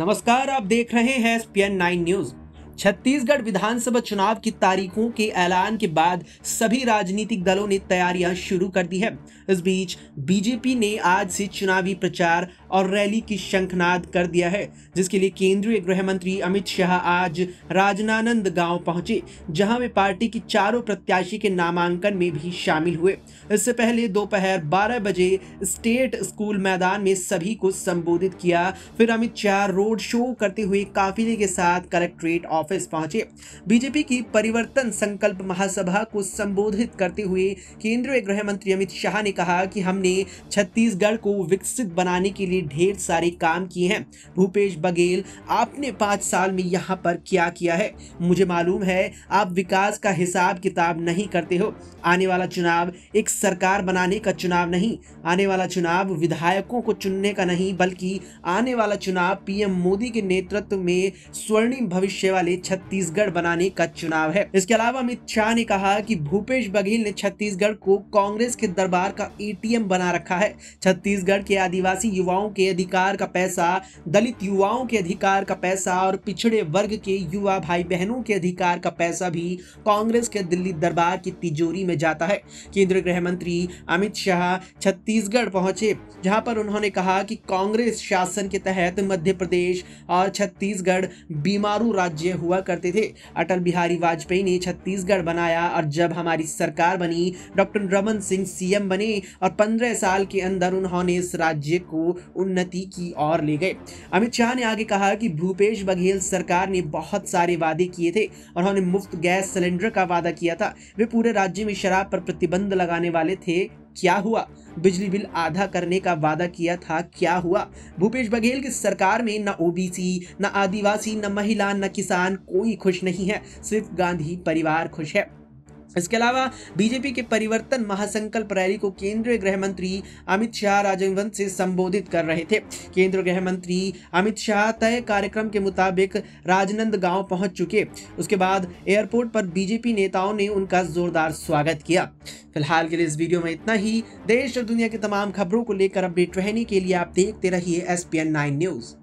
नमस्कार आप देख रहे हैं एन नाइन न्यूज छत्तीसगढ़ विधानसभा चुनाव की तारीखों के ऐलान के बाद सभी राजनीतिक दलों ने तैयारियां शुरू कर दी है इस बीच बीजेपी ने आज से चुनावी प्रचार और रैली की शंखनाद कर दिया है जिसके लिए केंद्रीय गृह मंत्री अमित शाह आज राजनानंद गांव पहुंचे जहां वे पार्टी की चारों प्रत्याशी के नामांकन में भी शामिल हुए इससे पहले दोपहर बारह बजे स्टेट स्कूल मैदान में सभी को संबोधित किया फिर अमित शाह रोड शो करते हुए काफिले के साथ कलेक्ट्रेट ऑफ ऑफिस पहुंचे बीजेपी की परिवर्तन संकल्प महासभा को संबोधित करते हुए केंद्रीय गृह मंत्री अमित शाह ने कहा कि हमने छत्तीसगढ़ को विकसित बनाने के लिए ढेर सारे काम किए हैं भूपेश बघेल आपने पांच साल में यहाँ पर क्या किया है मुझे मालूम है आप विकास का हिसाब किताब नहीं करते हो आने वाला चुनाव एक सरकार बनाने का चुनाव नहीं आने वाला चुनाव विधायकों को चुनने का नहीं बल्कि आने वाला चुनाव पीएम मोदी के नेतृत्व में स्वर्णिम भविष्य वाले छत्तीसगढ़ बनाने का चुनाव है इसके अलावा अमित शाह ने कहा कि भूपेश बघेल ने छत्तीसगढ़ को कांग्रेस के दरबार का एटीएम बना रखा है छत्तीसगढ़ के आदिवासी युवाओं के अधिकार का पैसा दलित युवाओं के अधिकार का पैसा और पिछड़े वर्ग के युवा भाई बहनों के अधिकार का पैसा भी कांग्रेस के दिल्ली दरबार की तिजोरी में जाता है केंद्रीय गृह मंत्री अमित शाह छत्तीसगढ़ पहुंचे जहां पर उन्होंने कहा कि कांग्रेस शासन के तहत मध्य प्रदेश और छत्तीसगढ़ बीमारू राज्य हुआ हुआ करते थे अटल बिहारी वाजपेयी ने छत्तीसगढ़ बनाया और जब हमारी सरकार बनी डॉक्टर रमन सिंह सीएम बने और पंद्रह साल के अंदर उन्होंने इस राज्य को उन्नति की ओर ले गए अमित शाह ने आगे कहा कि भूपेश बघेल सरकार ने बहुत सारे वादे किए थे और उन्होंने मुफ्त गैस सिलेंडर का वादा किया था वे पूरे राज्य में शराब पर प्रतिबंध लगाने वाले थे क्या हुआ बिजली बिल आधा करने का वादा किया था क्या हुआ भूपेश बघेल की सरकार में न ओबीसी न आदिवासी न महिला न किसान कोई खुश नहीं है सिर्फ गांधी परिवार खुश है इसके अलावा बीजेपी के परिवर्तन महासंकल्प रैली को केंद्रीय गृह मंत्री अमित शाह राजभवन से संबोधित कर रहे थे केंद्रीय गृह मंत्री अमित शाह तय कार्यक्रम के मुताबिक राजनंद गांव पहुंच चुके उसके बाद एयरपोर्ट पर बीजेपी नेताओं ने उनका जोरदार स्वागत किया फिलहाल के लिए इस वीडियो में इतना ही देश और दुनिया की तमाम खबरों को लेकर अपडेट रहने के लिए आप देखते रहिए एस पी न्यूज़